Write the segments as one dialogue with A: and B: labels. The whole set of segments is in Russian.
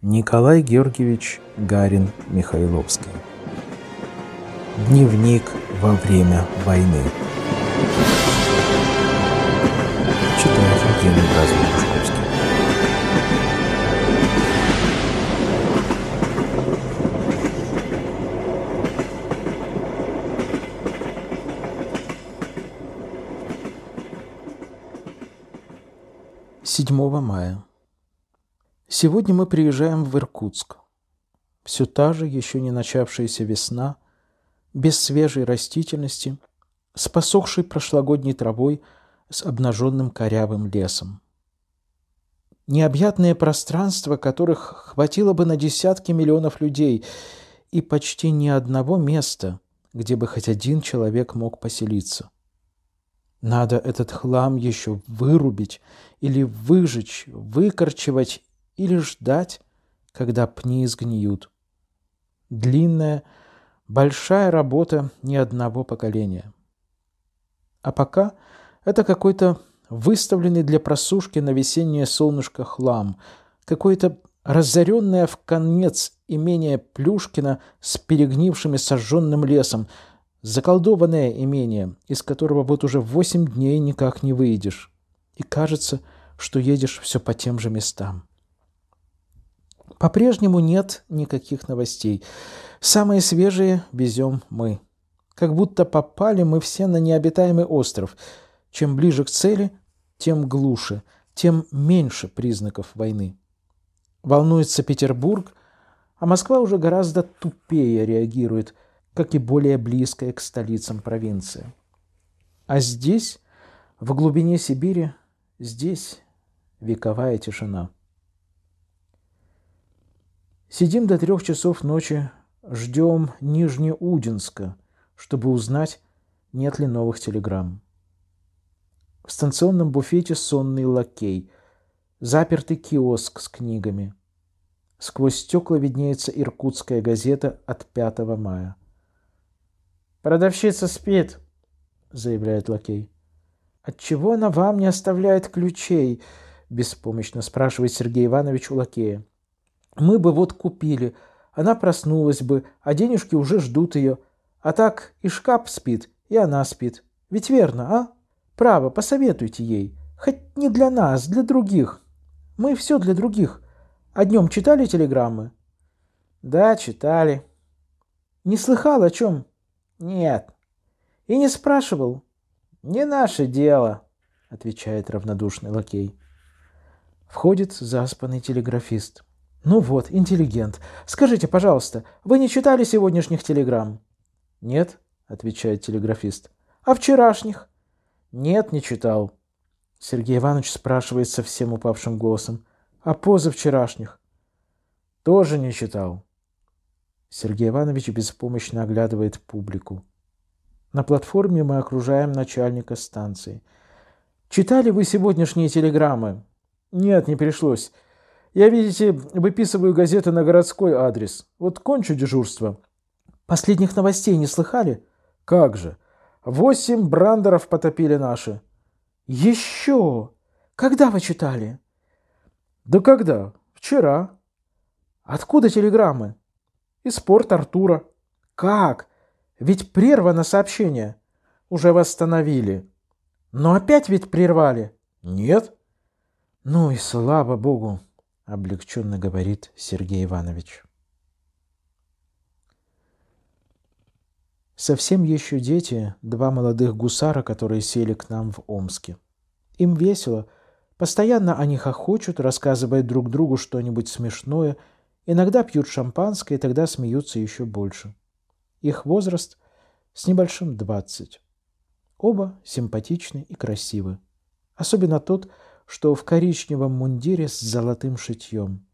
A: Николай Георгиевич Гарин Михайловский. Дневник во время войны. Читает Евгений Бразович. Седьмого мая. Сегодня мы приезжаем в Иркутск. Все та же, еще не начавшаяся весна, без свежей растительности, с посохшей прошлогодней травой, с обнаженным корявым лесом. Необъятное пространство, которых хватило бы на десятки миллионов людей, и почти ни одного места, где бы хоть один человек мог поселиться. Надо этот хлам еще вырубить или выжечь, выкорчевать или ждать, когда пни сгниют. Длинная, большая работа ни одного поколения. А пока это какой-то выставленный для просушки на весеннее солнышко хлам, какой то разоренное в конец имение Плюшкина с перегнившим и сожженным лесом, заколдованное имение, из которого вот уже восемь дней никак не выйдешь. И кажется, что едешь все по тем же местам. По-прежнему нет никаких новостей. Самые свежие везем мы. Как будто попали мы все на необитаемый остров. Чем ближе к цели, тем глуше, тем меньше признаков войны. Волнуется Петербург, а Москва уже гораздо тупее реагирует, как и более близкая к столицам провинции. А здесь, в глубине Сибири, здесь вековая тишина – Сидим до трех часов ночи, ждем Нижнеудинска, чтобы узнать, нет ли новых телеграмм. В станционном буфете сонный лакей, запертый киоск с книгами. Сквозь стекла виднеется иркутская газета от 5 мая. «Продавщица спит», — заявляет лакей. «Отчего она вам не оставляет ключей?» — беспомощно спрашивает Сергей Иванович у лакея. Мы бы вот купили, она проснулась бы, а денежки уже ждут ее. А так и шкаф спит, и она спит. Ведь верно, а? Право, посоветуйте ей. Хоть не для нас, для других. Мы все для других. А днем читали телеграммы? Да, читали. Не слыхал о чем? Нет. И не спрашивал? Не наше дело, отвечает равнодушный лакей. Входит заспанный телеграфист. Ну вот, интеллигент. Скажите, пожалуйста, вы не читали сегодняшних телеграмм? Нет, отвечает телеграфист. А вчерашних? Нет, не читал. Сергей Иванович спрашивает со всем упавшим голосом. А позавчерашних? Тоже не читал. Сергей Иванович беспомощно оглядывает публику. На платформе мы окружаем начальника станции. «Читали вы сегодняшние телеграммы?» «Нет, не пришлось. Я, видите, выписываю газеты на городской адрес. Вот кончу дежурство. Последних новостей не слыхали? Как же. Восемь брандеров потопили наши. Еще? Когда вы читали? Да когда? Вчера. Откуда телеграммы? Из порта Артура. Как? Ведь прервано сообщение. Уже восстановили. Но опять ведь прервали. Нет. Ну и слава богу облегченно говорит Сергей Иванович. Совсем еще дети, два молодых гусара, которые сели к нам в Омске. Им весело, постоянно они хохочут, рассказывают друг другу что-нибудь смешное, иногда пьют шампанское и тогда смеются еще больше. Их возраст с небольшим двадцать. Оба симпатичны и красивы. Особенно тот, что в коричневом мундире с золотым шитьем.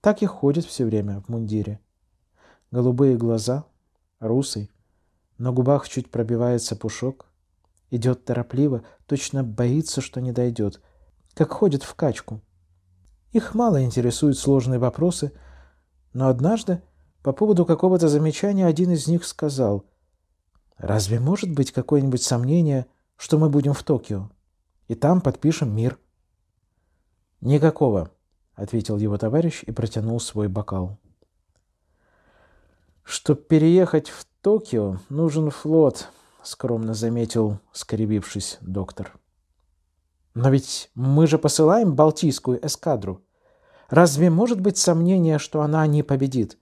A: Так и ходит все время в мундире. Голубые глаза, русый, на губах чуть пробивается пушок. Идет торопливо, точно боится, что не дойдет, как ходит в качку. Их мало интересуют сложные вопросы, но однажды по поводу какого-то замечания один из них сказал, «Разве может быть какое-нибудь сомнение, что мы будем в Токио, и там подпишем мир?» «Никакого», — ответил его товарищ и протянул свой бокал. «Чтоб переехать в Токио, нужен флот», — скромно заметил, скривившись доктор. «Но ведь мы же посылаем Балтийскую эскадру. Разве может быть сомнение, что она не победит?»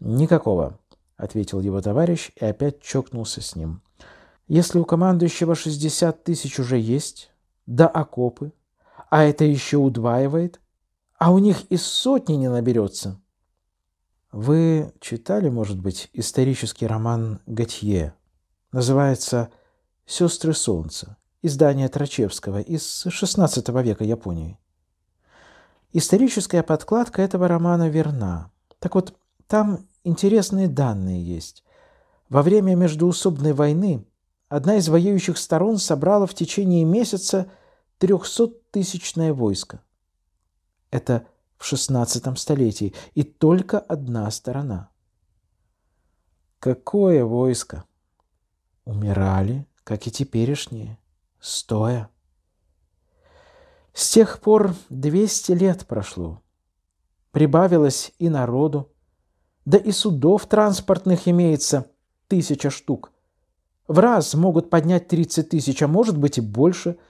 A: «Никакого», — ответил его товарищ и опять чокнулся с ним. «Если у командующего 60 тысяч уже есть, да окопы, а это еще удваивает, а у них и сотни не наберется. Вы читали, может быть, исторический роман Готье? Называется «Сестры солнца», издание Трачевского из XVI века Японии. Историческая подкладка этого романа верна. Так вот, там интересные данные есть. Во время междуусобной войны одна из воюющих сторон собрала в течение месяца – трехсоттысячное войско. Это в XVI столетии и только одна сторона. Какое войско? Умирали, как и теперешние, стоя. С тех пор 200 лет прошло. Прибавилось и народу, да и судов транспортных имеется тысяча штук. В раз могут поднять 30 тысяч, а может быть и больше –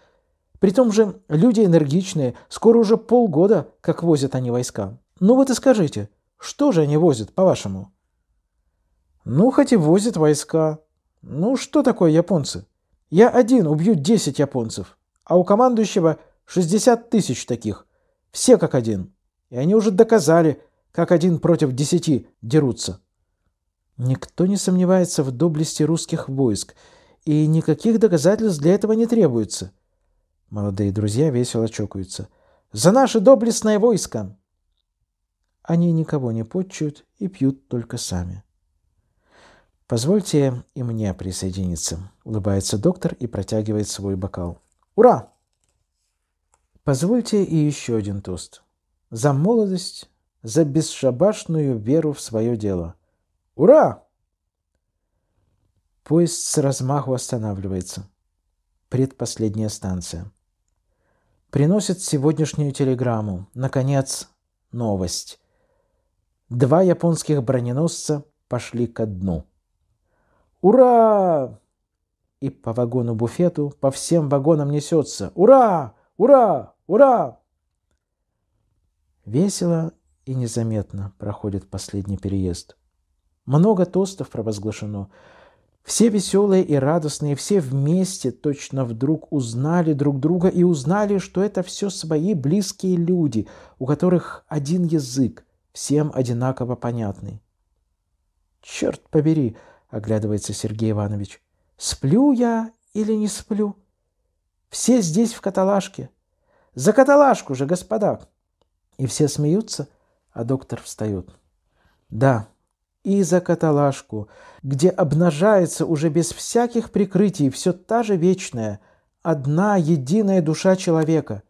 A: при том же люди энергичные, скоро уже полгода, как возят они войска. Ну вот и скажите, что же они возят, по-вашему? Ну, хоть и возят войска. Ну, что такое японцы? Я один убью 10 японцев, а у командующего 60 тысяч таких. Все как один. И они уже доказали, как один против десяти дерутся. Никто не сомневается в доблести русских войск, и никаких доказательств для этого не требуется – Молодые друзья весело чокаются. «За наше доблестное войско!» Они никого не подчуют и пьют только сами. «Позвольте и мне присоединиться», — улыбается доктор и протягивает свой бокал. «Ура!» Позвольте и еще один тост. За молодость, за бесшабашную веру в свое дело. Ура! Поезд с размаху останавливается. Предпоследняя станция приносит сегодняшнюю телеграмму. Наконец, новость. Два японских броненосца пошли ко дну. «Ура!» И по вагону-буфету, по всем вагонам несется. «Ура! Ура! Ура!» Весело и незаметно проходит последний переезд. Много тостов провозглашено – все веселые и радостные, все вместе точно вдруг узнали друг друга и узнали, что это все свои близкие люди, у которых один язык, всем одинаково понятный. «Черт побери!» — оглядывается Сергей Иванович. «Сплю я или не сплю? Все здесь в каталажке. За каталажку же, господа!» И все смеются, а доктор встает. «Да, и за каталажку, где обнажается уже без всяких прикрытий все та же вечная, одна единая душа человека.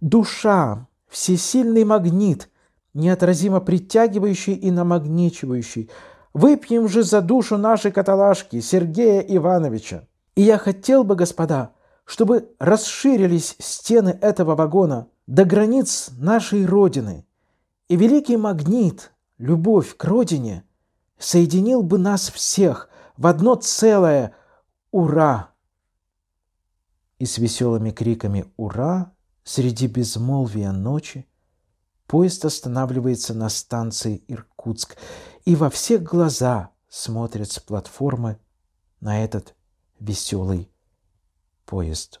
A: Душа, всесильный магнит, неотразимо притягивающий и намагничивающий. Выпьем же за душу нашей каталажки Сергея Ивановича. И я хотел бы, господа, чтобы расширились стены этого вагона до границ нашей Родины. И великий магнит, любовь к Родине – соединил бы нас всех в одно целое «Ура!». И с веселыми криками «Ура!» среди безмолвия ночи поезд останавливается на станции Иркутск и во все глаза смотрят с платформы на этот веселый поезд.